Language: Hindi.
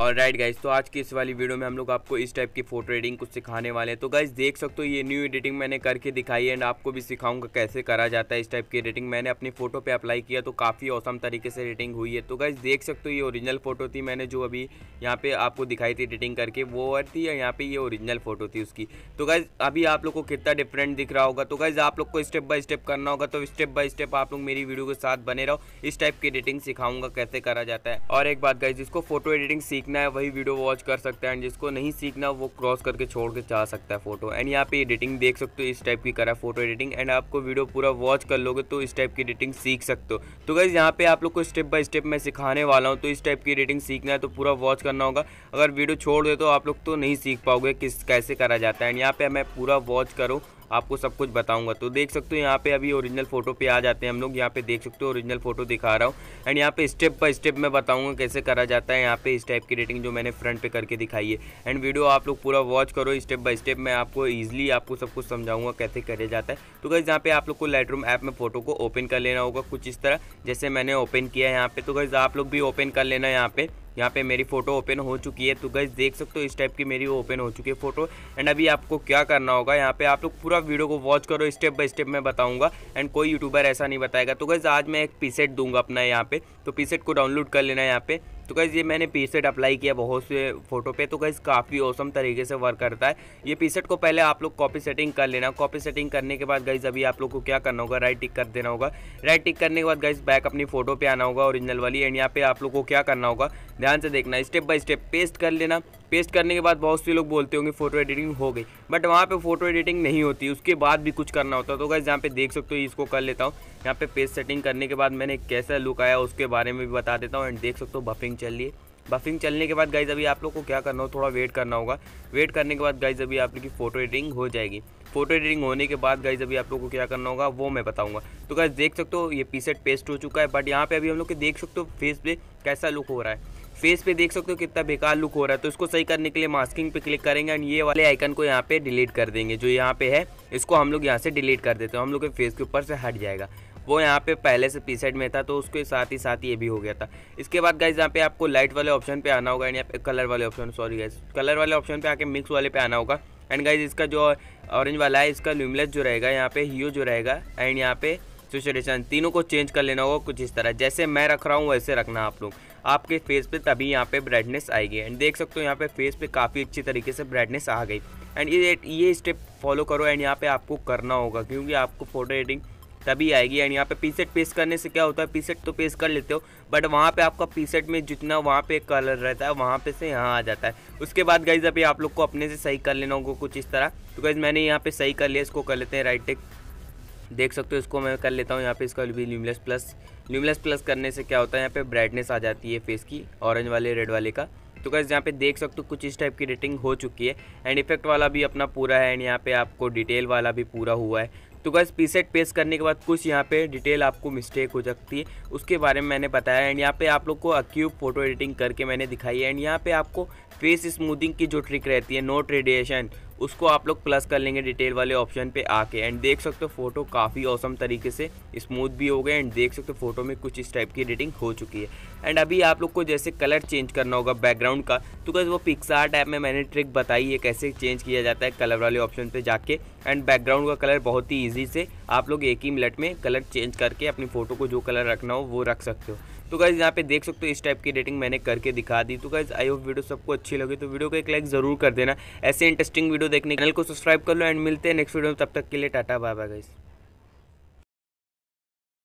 और राइट गाइज तो आज की इस वाली वीडियो में हम लोग आपको इस टाइप की फोटो एडिटिंग कुछ सिखाने वाले हैं तो गाइज देख सकते हो ये न्यू एडिटिंग मैंने करके दिखाई है एंड आपको भी सिखाऊंगा कैसे करा जाता है इस टाइप की एडिटिंग मैंने अपनी फोटो पे अप्लाई किया तो काफ़ी औसम तरीके से एडिटिंग हुई है तो गाइज देख सकते हो ये ओरिजिनल फोटो थी मैंने जो अभी यहाँ पे आपको दिखाई थी एडिटिंग करके वो और थी यहाँ पे ये ओरिजिनल फोटो थी उसकी तो गाइज अभी आप लोग को कितना डिफरेंट दिख रहा होगा तो गाइज आप लोग को स्टेप बाय स्टेप करना होगा तो स्टेप बाय स्टेप आप लोग मेरी वीडियो के साथ बने रहो इस टाइप की एडिटिंग सिखाऊंगा कैसे करा जाता है और एक बात गाइज इसको फोटो एडिटिंग सीख सीखना है वही वीडियो वॉच कर सकता है एंड जिसको नहीं सीखना वो क्रॉस करके छोड़ के जा सकता है फोटो एंड यहाँ पे एडिटिंग देख सकते हो इस टाइप की करा फोटो एडिटिंग एंड आपको वीडियो पूरा वॉच कर लोगे तो इस टाइप की एडिटिंग सीख सकते हो तो गाइज यहाँ पे आप लोग को स्टेप बाय स्टेप मैं सिखाने वाला हूँ तो इस टाइप की एडिटिंग सीखना है तो पूरा वॉच करना होगा अगर वीडियो छोड़ दे तो आप लोग तो नहीं सीख पाओगे किस कैसे करा जाता है एंड यहाँ पे मैं पूरा वॉच करूँ आपको सब कुछ बताऊंगा तो देख सकते हो यहाँ पे अभी ओरिजिनल फ़ोटो पे आ जाते हैं हम लोग यहाँ पे देख सकते हो ओरिजिनल फ़ोटो दिखा रहा हूँ एंड यहाँ पे स्टेप बाय स्टेप मैं बताऊंगा कैसे करा जाता है यहाँ पे इस टाइप की रेटिंग जो मैंने फ्रंट पे करके दिखाई है एंड वीडियो आप लोग पूरा वॉच करो स्टेप बाय स्टेप मैं आपको ईजिली आपको सब कुछ समझाऊंगा कैसे करा जाता है तो गई यहाँ पे आप लोग को लाइट ऐप में फ़ोटो को ओपन कर लेना होगा कुछ इस तरह जैसे मैंने ओपन किया है यहाँ पे तो गई आप लोग भी ओपन कर लेना यहाँ पे यहाँ पे मेरी फ़ोटो ओपन हो चुकी है तो गई देख सकते हो इस टाइप की मेरी ओपन हो चुकी है फ़ोटो एंड अभी आपको क्या करना होगा यहाँ पे आप लोग पूरा वीडियो को वॉच करो स्टेप बाय स्टेप मैं बताऊँगा एंड कोई यूट्यूबर ऐसा नहीं बताएगा तो गई आज मैं एक पीसेट दूंगा अपना यहाँ पे तो पीसेट को डाउनलोड कर लेना है यहाँ पे तो गैज़ ये मैंने पी सेट अप्लाई किया बहुत से फ़ोटो पे तो गैज़ काफ़ी औसम तरीके से वर्क करता है ये पी सेट को पहले आप लोग कॉपी सेटिंग कर लेना कॉपी सेटिंग करने के बाद गई अभी आप लोग को क्या करना होगा राइट टिक कर देना होगा राइट टिक करने के बाद गई बैक अपनी फ़ोटो पर आना होगा ओरिजिनल वाली एंड यहाँ पर आप लोग को क्या करना होगा ध्यान से देखना स्टेप बाई स्टेप पेस्ट कर लेना पेस्ट करने के बाद बहुत से लोग बोलते होंगे फोटो एडिटिंग हो गई बट वहाँ पे फोटो एडिटिंग नहीं होती उसके बाद भी कुछ करना होता है तो गैस यहाँ पे देख सकते हो इसको कर लेता हूँ यहाँ पे पेज सेटिंग करने के बाद मैंने कैसा लुक आया उसके बारे में भी बता देता हूँ एंड देख सकते हो बफिंग चल रही है बफिंग चलने के बाद गाइज अभी आप लोग को क्या करना हो थोड़ा वेट करना होगा वेट करने के बाद गाइज अभी आप लोग की फोटो एडिटिंग हो जाएगी फोटो एडिटिंग होने के बाद गाइज अभी आप लोग को क्या करना होगा वो मैं बताऊंगा तो गाइज देख सकते हो ये सेट पेस्ट हो चुका है बट यहाँ पे अभी हम लोग के देख सकते हो फेस पे कैसा लुक हो रहा है फेस पे देख सकते हो कितना बेकार लुक हो रहा है तो इसको सही करने के लिए मास्किंग पे क्लिक करेंगे एंड ये वाले आइकन को यहाँ पे डिलीट कर देंगे जो यहाँ पे है इसको हम लोग यहाँ से डिलीट कर देते हैं हम लोग के फेस के ऊपर से हट जाएगा वो यहाँ पे पहले से पी में था तो उसके साथ ही साथ ये भी हो गया था इसके बाद गाइज यहाँ पे आपको लाइट वाले ऑप्शन पे आना होगा एंड यहाँ पे कलर वाले ऑप्शन सॉरी गाइज कलर वाले ऑप्शन पे आके मिक्स वाले पे आना होगा एंड गाइज इसका जो ऑरेंज वाला है इसका ल्यूमलेस जो रहेगा यहाँ पे ही जो रहेगा एंड यहाँ पे सिचुएशन तीनों को चेंज कर लेना होगा कुछ इस तरह जैसे मैं रख रहा हूँ वैसे रखना आप लोग आपके फेस पे तभी यहाँ पे ब्राइटनेस आएगी एंड देख सकते हो यहाँ पे फेस पे काफ़ी अच्छी तरीके से ब्राइटनेस आ गई एंड ये ये स्टेप फॉलो करो एंड यहाँ पे आपको करना होगा क्योंकि आपको फोटो एडिटिंग तभी आएगी एंड यहाँ पे पीसेट पेस्ट करने से क्या होता है पीसेट तो पेस्ट कर लेते हो बट वहाँ पे आपका पीसेट में जितना वहाँ पे कलर रहता है वहाँ पे से यहाँ आ जाता है उसके बाद गाइज अभी आप लोग को अपने से सही कर लेना होगा कुछ इस तरह तो गाइज मैंने यहाँ पे सही कर लिया इसको कर लेते हैं राइट टेक देख सकते हो इसको मैं कर लेता हूँ यहाँ पे इसका भी ल्यूमलेस प्लस ल्यूमलेस प्लस करने से क्या होता है यहाँ पे ब्राइटनेस आ जाती है फेस की ऑरेंज वाले रेड वाले का तो गैस यहाँ पे देख सकते हो कुछ इस टाइप की रेटिंग हो चुकी है एंड इफेक्ट वाला भी अपना पूरा है एंड यहाँ पे आपको डिटेल वाला भी पूरा हुआ है तो गैस पी सेट पेश करने के बाद कुछ यहाँ पे डिटेल आपको मिस्टेक हो सकती है उसके बारे में मैंने बताया एंड यहाँ पे आप लोग को अक्यूब फोटो एडिटिंग करके मैंने दिखाई है एंड यहाँ पे आपको फेस स्मूदिंग की जो ट्रिक रहती है नोट रेडिएशन उसको आप लोग प्लस कर लेंगे डिटेल वाले ऑप्शन पे आके एंड देख सकते हो फोटो काफ़ी औसम तरीके से स्मूथ भी हो गए एंड देख सकते हो फोटो में कुछ इस टाइप की एडिटिंग हो चुकी है एंड अभी आप लोग को जैसे कलर चेंज करना होगा बैकग्राउंड का तो कैसे वो पिक्सार्ट ऐप में मैंने ट्रिक बताई है कैसे चेंज किया जाता है कलर वाले ऑप्शन पर जाके एंड बैकग्राउंड का कलर बहुत ही ईजी से आप लोग एक ही मिनट में कलर चेंज करके अपनी फ़ोटो को जो कलर रखना हो वो रख सकते हो तो गाइज़ यहाँ पे देख सकते हो इस टाइप की एडिटिंग मैंने करके दिखा दी तो गाइज़ आई होप वीडियो सबको अच्छी लगी तो वीडियो को एक लाइक ज़रूर कर देना ऐसे इंटरेस्टिंग वीडियो देखने चैनल को सब्सक्राइब कर लो एंड मिलते हैं नेक्स्ट वीडियो में तब तक के लिए टाटा बाय बाय गाइज़